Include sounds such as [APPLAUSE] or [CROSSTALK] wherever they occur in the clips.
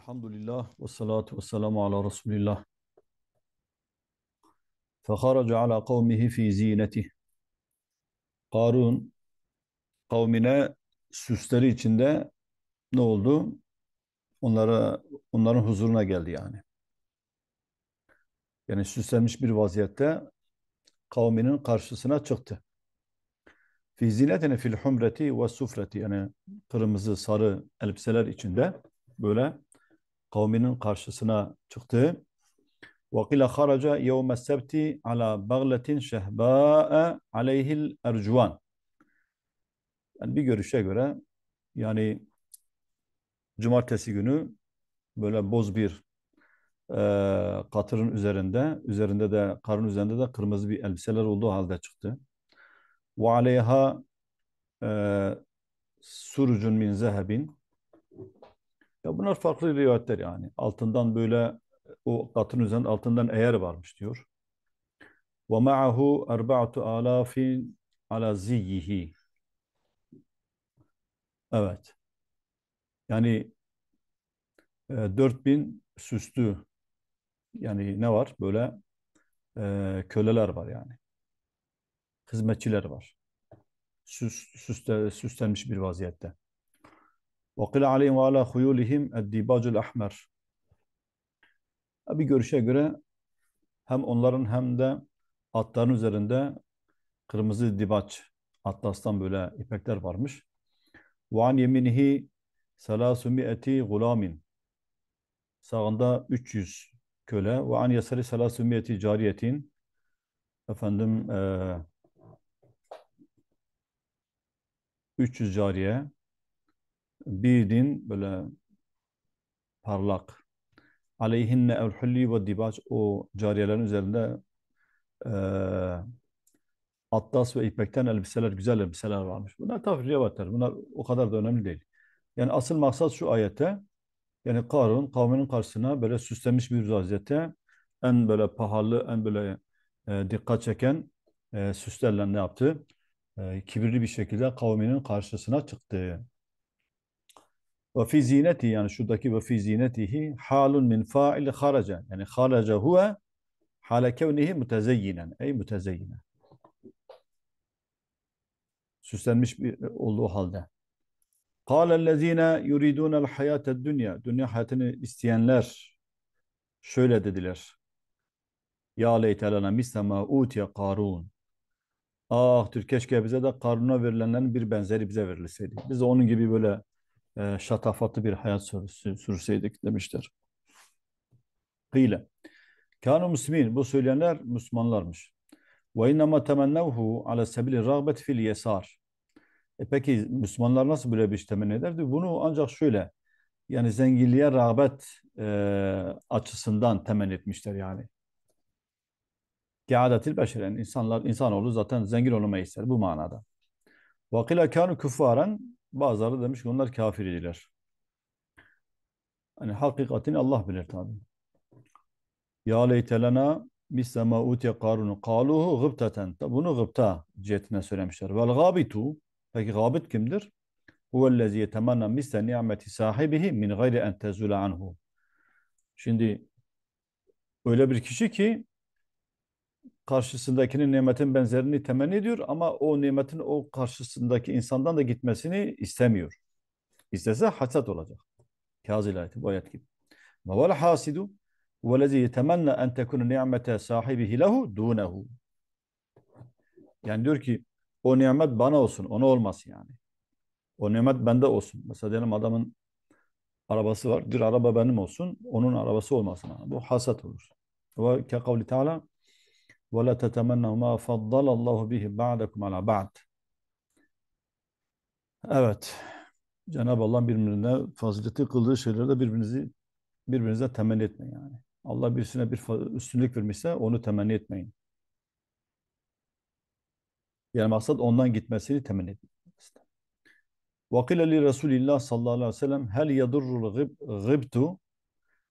Elhamdülillah ve salatu ve selamu ala Resulillah. Feharaca ala kavmihi fi zineti. Karun kavmine süsleri içinde ne oldu? Onlara, onların huzuruna geldi yani. Yani süslenmiş bir vaziyette kavminin karşısına çıktı. Fi zinetine fil humreti ve sufreti yani kırmızı sarı elbiseler içinde böyle kavminin karşısına çıktı. وَقِلَ خَرَجَ يَوْمَ السَّبْتِ عَلَى بَغْلَةٍ شَهْبَاءَ عَلَيْهِ الْاَرْجُوَانِ yani bir görüşe göre yani cumartesi günü böyle boz bir e, katırın üzerinde, üzerinde de karın üzerinde de kırmızı bir elbiseler olduğu halde çıktı. Ve e, surucun min zehebin ya bunlar farklı rivayetler yani. Altından böyle o katın üzerinde altından eğer varmış diyor. Ve ma'ahu erba'atu alafin ala ziyyihi. Evet. Yani e, 4000 süslü yani ne var? Böyle e, köleler var yani. Hizmetçiler var. Süs, süste, süslenmiş bir vaziyette. Ve kıla aleyhim ve ala huyulihim eddibacul ahmer. Bir görüşe göre hem onların hem de atların üzerinde kırmızı dibaç, atlastan böyle ipekler varmış. Ve an yeminihi selasumiyeti gulamin. Sağında 300 köle ve an yasari selasumiyeti cariyetin. Efendim e, 300 cariye bir din böyle parlak. Aleyhinne evhulli ve dibaç o cariyelerin üzerinde e, atlas ve ipekten elbiseler, güzel elbiseler varmış. Bunlar tafriyevatlar. Bunlar o kadar da önemli değil. Yani asıl maksat şu ayete yani Karun kavminin karşısına böyle süslemiş bir vaziyette en böyle pahalı, en böyle e, dikkat çeken e, süslerle ne yaptı? E, kibirli bir şekilde kavminin karşısına çıktı. Ve fi zineti yani şuradaki ve fi zinetihi halun min fa'il haraca. Yani haraca huve hale kevnihi mutezeyyinen. Ey mutezeyyinen. Süslenmiş bir, e, olduğu halde. Kâlellezîne yuridûnel hayâted dünya. Dünya hayatını isteyenler şöyle dediler. Ya leytelana mislema utiye karun. Ah Türk keşke bize de Karun'a verilenlerin bir benzeri bize verilseydi. Biz de onun gibi böyle e, şatafatlı bir hayat sürseydik demişler. Kıyle. kanu muslimin. Bu söyleyenler Müslümanlarmış. Ve innema temennevhu ala sebili rağbet fil yesar. E peki Müslümanlar nasıl böyle bir şey temenni ederdi? Bunu ancak şöyle yani zenginliğe rağbet e, açısından temenni etmişler yani. Kiadetil beşeren insanlar insanoğlu zaten zengin olmayı ister bu manada. Vakila kanu küffaren Bazıları demiş ki onlar kafir idiler. Hani hakikatini Allah bilir tabi. Ya leytelena misle ma utiye karunu kaluhu gıbteten. Bunu gıbta cihetine söylemişler. Vel gabitu. Peki gabit kimdir? Huvellezi yetemenna misle nimeti sahibihi min gayri en tezule anhu. Şimdi öyle bir kişi ki karşısındakinin nimetin benzerini temenni ediyor ama o nimetin o karşısındaki insandan da gitmesini istemiyor. İstese hasat olacak. Kazil ayeti bu ayet gibi. Ve vel hasidu vellezî yetemenna en tekune ni'mete sahibihi lehu dunehu. Yani diyor ki o nimet bana olsun, ona olmasın yani. O nimet bende olsun. Mesela diyelim adamın arabası var. bir araba benim olsun, onun arabası olmasın. Bu hasat olur. Ve ke kavli teala ve تَتَمَنَّهُ مَا فَضَّلَ اللّٰهُ بِهِ بَعْدَكُمْ عَلَى بَعْدٍ Evet. Cenab-ı Allah'ın birbirine fazileti kıldığı şeylerde birbirinizi birbirinize temenni etmeyin yani. Allah birisine bir üstünlük vermişse onu temenni etmeyin. Yani maksat ondan gitmesini temenni etmeyin. وَقِلَ لِرَسُولِ sallallahu aleyhi ve sellem هَلْ يَدُرُّ الْغِبْتُ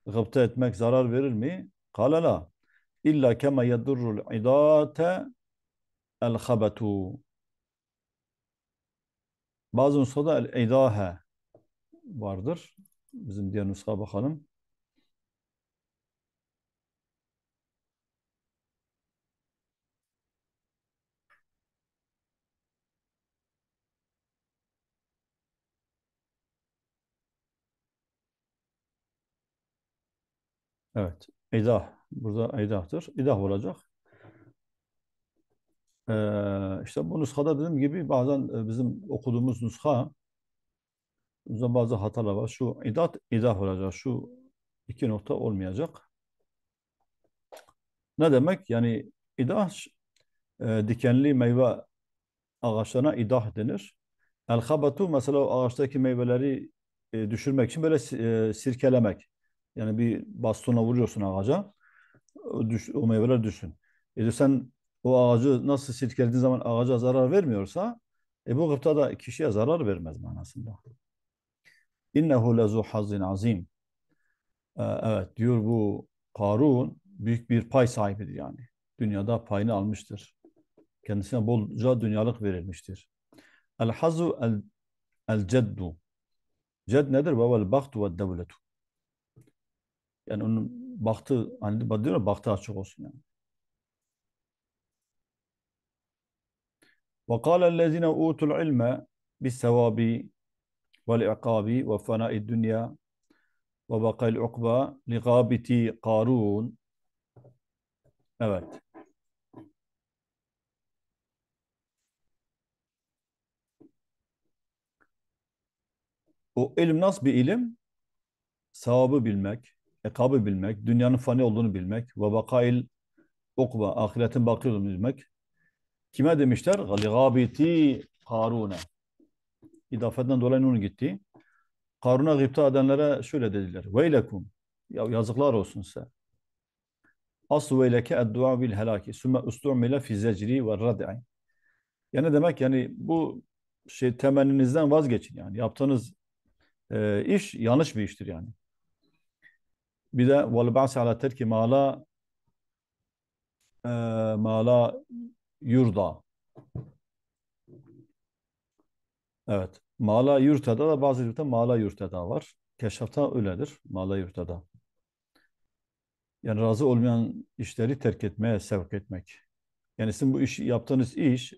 Gıpta etmek zarar verir mi? Kalala. İlla kema yedurrul idate el habetu. Bazı nusada el idahe vardır. Bizim diğer nuska bakalım. Evet. İdah. Burada idahtır. İdah olacak. Ee, işte bu nuskada dediğim gibi bazen e, bizim okuduğumuz nuska bazı hatalar var. Şu idat idah olacak. Şu iki nokta olmayacak. Ne demek? Yani idah e, dikenli meyve ağaçlarına idah denir. El habatu mesela o ağaçtaki meyveleri e, düşürmek için böyle e, sirkelemek. Yani bir bastona vuruyorsun ağaca o, düş, o meyveler düşün. E sen o ağacı nasıl silkelediğin zaman ağaca zarar vermiyorsa e bu gıpta da kişiye zarar vermez manasında. İnnehu lezu hazin azim. E, evet diyor bu Karun büyük bir pay sahibidir yani. Dünyada payını almıştır. Kendisine bolca dünyalık verilmiştir. El hazu el, el ceddu. Ced nedir? Ve vel baktu ve devletu. Yani onun bahtı hani diyor ya bahtı açık olsun yani. وَقَالَ الَّذ۪ينَ اُوتُوا الْعِلْمَ بِالسَّوَابِ وَالْاِعْقَابِ وَفَنَاءِ الدُّنْيَا وَبَقَى الْعُقْبَى لِغَابِتِ قَارُونَ Evet. O ilim nasıl bir ilim? Savabı bilmek, ekabı bilmek, dünyanın fani olduğunu bilmek ve vakail okva, ahiretin baki olduğunu bilmek. Kime demişler? Gâbiti Karun'a. İdafetten dolayı nun gitti. Karun'a gıpta edenlere şöyle dediler. Veylekum. Ya yazıklar olsun size. Aslu veyleke eddua bil helaki. Sümme ustu'mile fi zecri ve rad'i. Yani demek yani bu şey temenninizden vazgeçin yani. Yaptığınız e, iş yanlış bir iştir yani. Bir de vel ba'se ala terki ma la e, ma la yurda. Evet. Mala yurtada da bazı yurtta mala yurtada var. Keşafta öyledir. Mala yurtada. Yani razı olmayan işleri terk etmeye sevk etmek. Yani sizin bu iş yaptığınız iş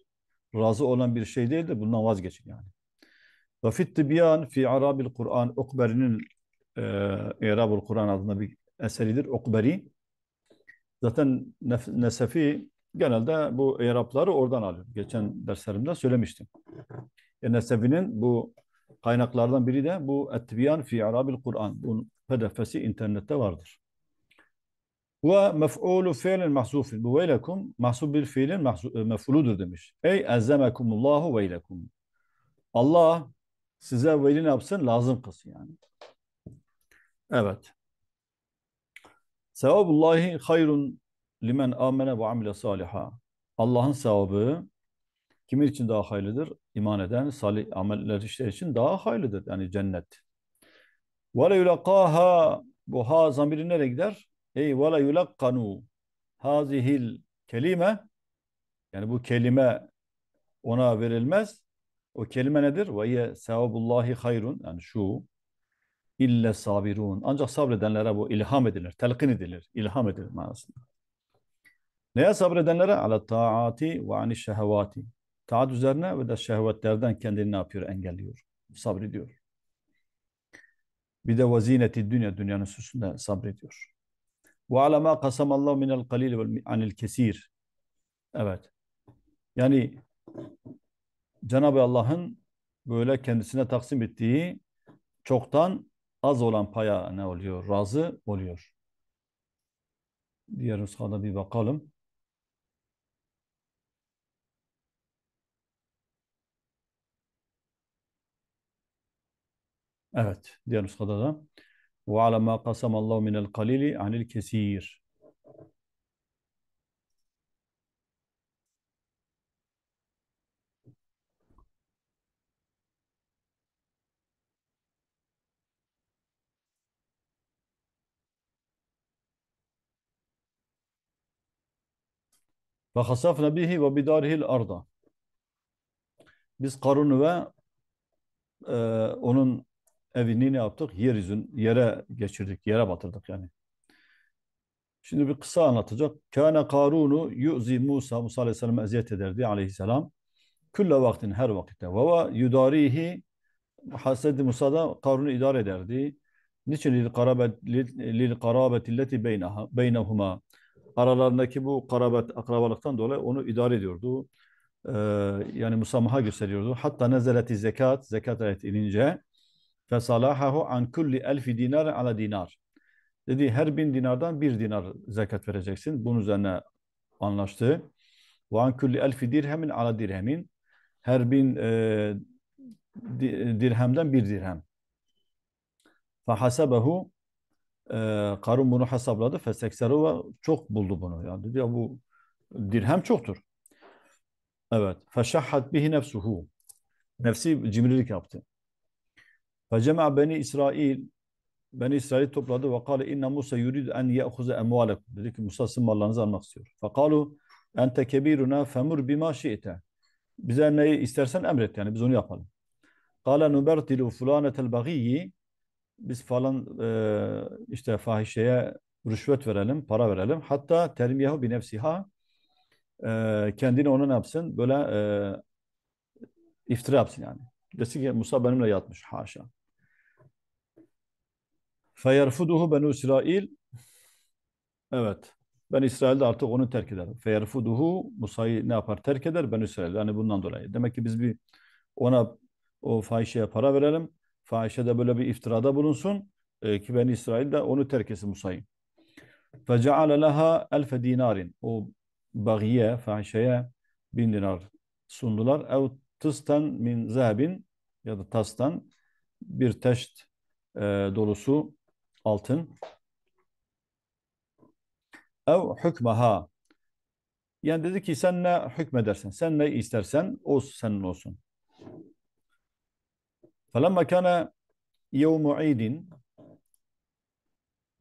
razı olan bir şey değil bundan vazgeçin yani. Ve fit tibyan fi arabil Kur'an Ukberi'nin e, İrabul Kur'an adında bir eseridir. Okberi. Zaten Nesefi genelde bu İrabları oradan alıyor. Geçen derslerimde söylemiştim. E, Nesefi'nin bu kaynaklardan biri de bu Etbiyan fi İrabil Kur'an. Bunun pdf'si internette vardır. Ve mef'ulu fiilin mahzufin. Bu veylekum mahsub bir fiilin e, mef'uludur demiş. Ey ezzemekumullahu veylekum. Allah size veli ne yapsın? Lazım kılsın yani. Evet. Sevabullahi hayrun limen amene ve amile saliha. Allah'ın sevabı kimin için daha hayırlıdır? İman eden salih ameller işler için daha hayırlıdır. Yani cennet. Ve le yulakaha bu ha zamiri nereye gider? Ey ve le yulakkanu hazihil kelime yani bu kelime ona verilmez. O kelime nedir? Ve ye sevabullahi hayrun yani şu İlle sabirun. Ancak sabredenlere bu ilham edilir, telkin edilir, ilham edilir manasında. Neye sabredenlere? Ala taati ve ani şehevati. Taat üzerine ve de şehvetlerden kendini ne yapıyor? Engelliyor. Sabrediyor. Bir de vezineti dünya, dünyanın süsünde sabrediyor. Ve ala ma kasamallahu minel kalil ve anil kesir. Evet. Yani Cenab-ı Allah'ın böyle kendisine taksim ettiği çoktan az olan paya ne oluyor? Razı oluyor. Diğer nuskada bir bakalım. Evet, diğer nuskada da وَعَلَى مَا قَسَمَ اللّٰهُ مِنَ الْقَلِيلِ عَنِ الْكَس۪يرِ Ve hasafne bihi ve bidarihil arda. Biz Karun'u ve e, onun evini ne yaptık? Yeryüzün yere geçirdik, yere batırdık yani. Şimdi bir kısa anlatacak. Kâne Karun'u yu'zi Musa, Musa Aleyhisselam eziyet ederdi aleyhisselam. Külle vaktin her vakitte. Ve ve yudarihi Hazreti Musa da Karun'u idare ederdi. Niçin lil karabet lil karabetilleti beynaha beynehuma aralarındaki bu karabet, akrabalıktan dolayı onu idare ediyordu. Ee, yani musamaha gösteriyordu. Hatta nezaleti zekat, zekat ayet inince fesalahahu an kulli elfi dinar ala dinar. Dedi her bin dinardan bir dinar zekat vereceksin. Bunun üzerine anlaştı. Ve an kulli elfi dirhemin ala dirhemin. Her bin e, dirhemden bir dirhem. Fahasabehu e, Karun bunu hesapladı. Fesekserova çok buldu bunu. Yani dedi ya bu dirhem çoktur. Evet. Feşahhat bihi nefsuhu. Nefsi cimrilik yaptı. Fecema beni İsrail Beni İsrail topladı ve kâle inna Musa yurid en ye'huze emvalekum. Dedi ki Musa sizin mallarınızı almak istiyor. Fekalu ente kebiruna femur bima şi'te. Bize neyi istersen emret yani biz onu yapalım. Kâle nubertilu fulânetel bagîyi biz falan e, işte fahişeye rüşvet verelim, para verelim. Hatta termiyehu bir nefsiha e, kendini ona ne yapsın? Böyle e, iftira yapsın yani. Desin ki Musa benimle yatmış. Haşa. Feyerfuduhu ben İsrail. Evet. Ben İsrail'de artık onu terk eder. Feyerfuduhu Musa'yı ne yapar? Terk eder ben İsrail. Yani bundan dolayı. Demek ki biz bir ona o fahişeye para verelim fahişede böyle bir iftirada bulunsun e, ki ben İsrail de onu terkesi musayim. فَجَعَلَ لَهَا أَلْفَ dinarin. O bagiye, fahişeye bin dinar sundular. Ev tıstan min zehebin ya da tastan bir teşt e, dolusu altın. Ev hükmeha. Yani dedi ki sen ne hükmedersen, sen ne istersen o senin olsun. Felemma kana yevmu idin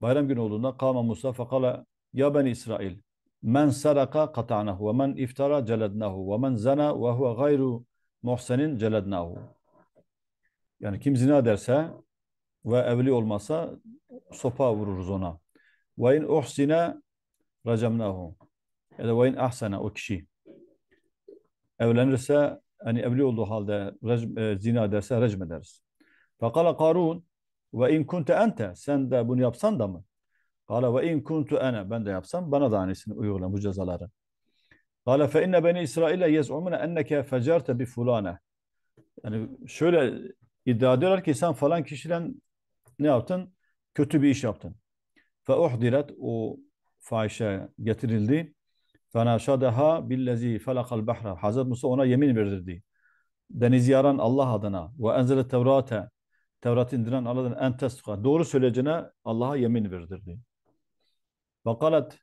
bayram günü olduğunda kâme Musa fekala ya ben İsrail men saraka kata'nahu ve men iftara celednahu ve men zana ve huve gayru muhsenin celednahu yani kim zina derse ve evli olmasa sopa vururuz ona. Ve in uhsina racamnahu. Ya da ve in ahsana o kişi. Evlenirse hani evli olduğu halde recm, e, zina ederse recm ederiz. Fakala Karun ve in kunte ente sen de bunu yapsan da mı? Kala ve in kuntu ene ben de yapsam bana da aynısını uygula bu cezaları. Kala fe inne beni İsrail'e yez'umune enneke fecerte bi fulane. Yani şöyle iddia ediyorlar ki sen falan kişiden ne yaptın? Kötü bir iş yaptın. Fe uhdiret o fahişe getirildi. فَنَاشَدَهَا بِالَّذ۪ي فَلَقَ الْبَحْرَ Hazreti Musa ona yemin verdirdi. Deniz yaran Allah adına ve enzele Tevrat'e tevrat indiren Allah'ın en tesuka doğru söyleyeceğine Allah'a yemin verdirdi. Ve kalet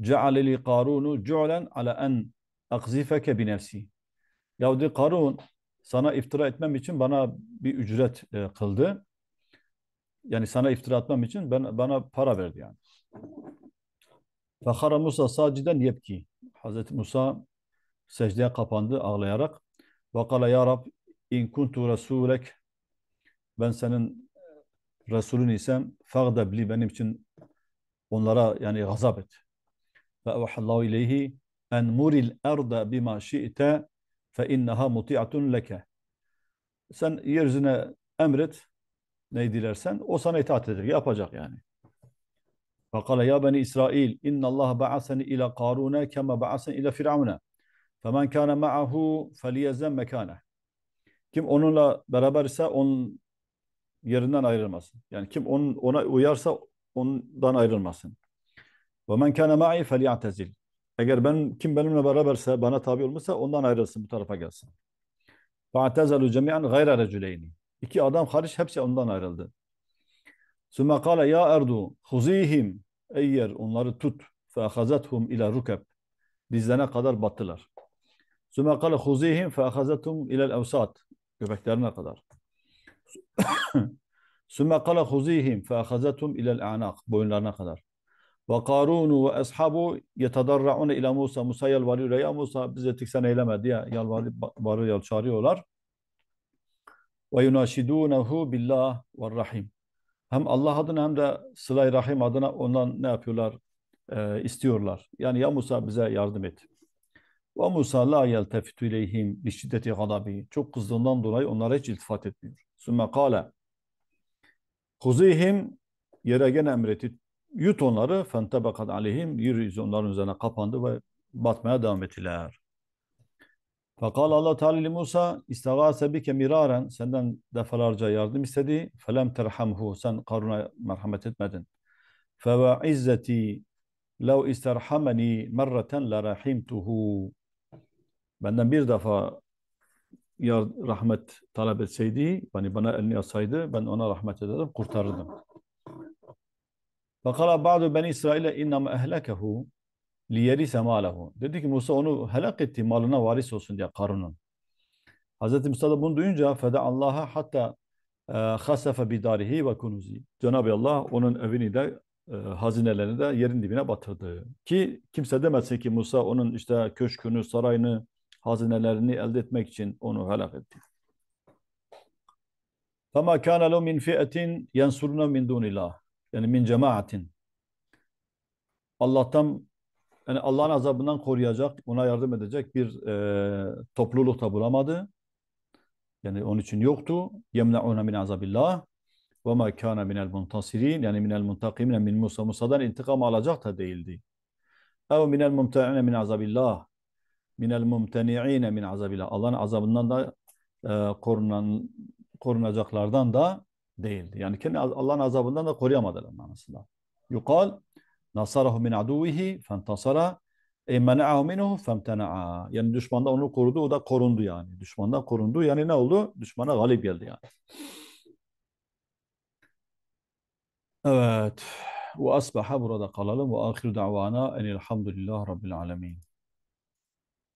cealeli karunu cu'len ala en akzifeke bi nefsi. Yahudi Karun sana iftira etmem için bana bir ücret e, kıldı. Yani sana iftira atmam için ben bana para verdi yani. Fakhara Musa sadece yepki. Hazreti Musa secdeye kapandı ağlayarak. Ve kala ya Rab in kuntu rasulek ben senin e, Resulün isem fagdebli benim için onlara yani gazap et. Ve evhallahu ileyhi en muril erda bima şi'te fe inneha muti'atun leke. Sen yeryüzüne emret ne dilersen o sana itaat edecek, yapacak yani. فقال يا بني إسرائيل إن الله بعثني إلى قارون كما بعثني إلى فرعون فمن كان معه فليزن مكانه kim onunla beraber ise onun yerinden ayrılmasın. Yani kim onun, ona uyarsa ondan ayrılmasın. Ve men kana ma'i felyatezil. Eğer ben kim benimle beraberse, bana tabi olmuşsa ondan ayrılsın, bu tarafa gelsin. Fa'tezelu cemi'an gayra reculeyni. İki adam hariç hepsi ondan ayrıldı. Sümme kâle ya erdu huzihim eyyer onları tut. Fehazathum ila rukab. Dizlerine kadar battılar. Sümme kâle huzihim fehazathum ila evsat. Göbeklerine kadar. [COUGHS] Sümme kâle huzihim fehazathum ila anak. Boyunlarına kadar. Ve Karunu ve ashabu yetedarraun ila Musa. Musa yalvarıyor. Ya Musa bize tiksen eyleme diye yalvarıp bağırıyor, çağırıyorlar. Ve yunaşidunehu billah ve rahim hem Allah adına hem de Sıla-i Rahim adına ondan ne yapıyorlar? E, istiyorlar. Yani ya Musa bize yardım et. Ve Musa la yeltefitu ileyhim bi şiddeti gadabi. Çok kızdığından dolayı onlara hiç iltifat etmiyor. Sümme kale Huzihim yere gene emretti. Yut onları fentebekat aleyhim. Yürüyüz onların üzerine kapandı ve batmaya devam ettiler. Fakal Allah Teala Musa istagase bike miraren senden defalarca yardım istedi. Felem terhamhu sen Karun'a merhamet etmedin. Fe ve izzeti lev isterhameni merreten la rahimtuhu. Benden bir defa yar, rahmet talep etseydi, yani bana elini asaydı, ben ona rahmet ederdim, kurtarırdım. Fakala ba'du beni İsrail'e innama ehlekehu liyerise malahu. Dedi ki Musa onu helak etti malına varis olsun diye Karun'un. Hazreti Musa da bunu duyunca feda Allah'a hatta e, hasefe bidarihi ve kunuzi. Cenab-ı Allah onun evini de e, hazinelerini de yerin dibine batırdı. Ki kimse demesin ki Musa onun işte köşkünü, sarayını, hazinelerini elde etmek için onu helak etti. فَمَا كَانَ لَوْ مِنْ فِئَةٍ يَنْصُرُنَا مِنْ دُونِ Yani min cemaatin. Allah'tan yani Allah'ın azabından koruyacak, ona yardım edecek bir e, topluluk da bulamadı. Yani onun için yoktu. Yemnauna min azabillah ve ma kana minel muntasirin yani minel muntakimine min Musa Musa'dan intikam alacak da değildi. Ev minel mumta'ine min azabillah minel mumteni'ine min azabillah Allah'ın azabından da e, korunan korunacaklardan da değildi. Yani kendi Allah'ın azabından da koruyamadılar manasında. Yukal Nasarahu min aduvihi fentasara. E mena'ahu minhu femtena'a. Yani düşman da onu korudu, o da korundu yani. Düşmandan korundu. Yani ne oldu? Düşmana galip geldi yani. Evet. Ve asbaha burada kalalım. Ve ahir da'vana enilhamdülillah rabbil alemin.